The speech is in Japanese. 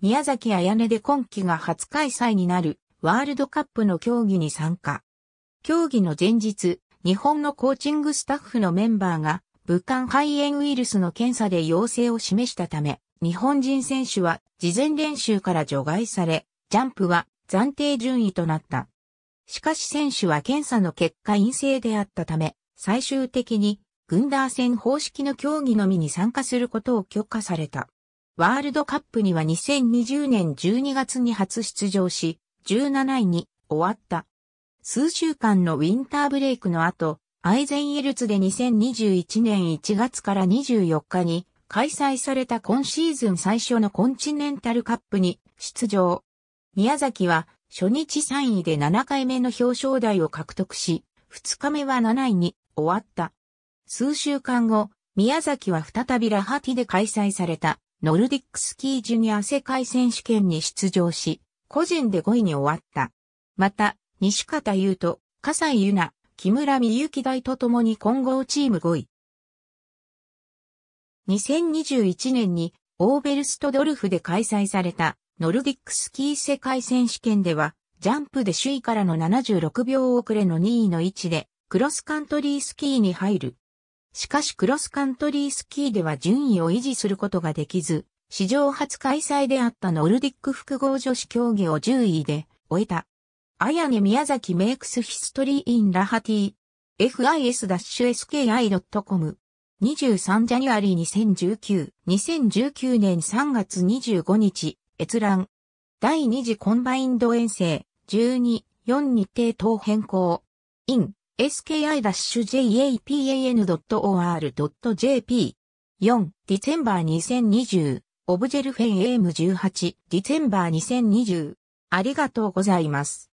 宮崎あやねで今季が初開催になるワールドカップの競技に参加。競技の前日、日本のコーチングスタッフのメンバーが武漢肺炎ウイルスの検査で陽性を示したため、日本人選手は事前練習から除外され、ジャンプは暫定順位となった。しかし選手は検査の結果陰性であったため、最終的に、グンダー戦方式の競技のみに参加することを許可された。ワールドカップには2020年12月に初出場し、17位に終わった。数週間のウィンターブレイクの後、アイゼンエルツで2021年1月から24日に開催された今シーズン最初のコンチネンタルカップに出場。宮崎は初日3位で7回目の表彰台を獲得し、2日目は7位に終わった。数週間後、宮崎は再びラハティで開催されたノルディックスキージュニア世界選手権に出場し、個人で5位に終わった。また、西方優斗、笠井優奈、木村美幸大と共に混合チーム5位。2021年にオーベルストドルフで開催されたノルディックスキー世界選手権では、ジャンプで首位からの76秒遅れの2位の位置で、クロスカントリースキーに入る。しかしクロスカントリースキーでは順位を維持することができず、史上初開催であったノルディック複合女子競技を10位で終えた。アヤネ宮崎メイクスヒストリーインラハティ fis-ski.com 23ジャニュアリー20192019年3月25日閲覧第2次コンバインド遠征12-4日程等変更イン ski-japan.or.jp g 4ディセンバー2020オブジェルフェンエーム1 8ディセンバー2020ありがとうございます。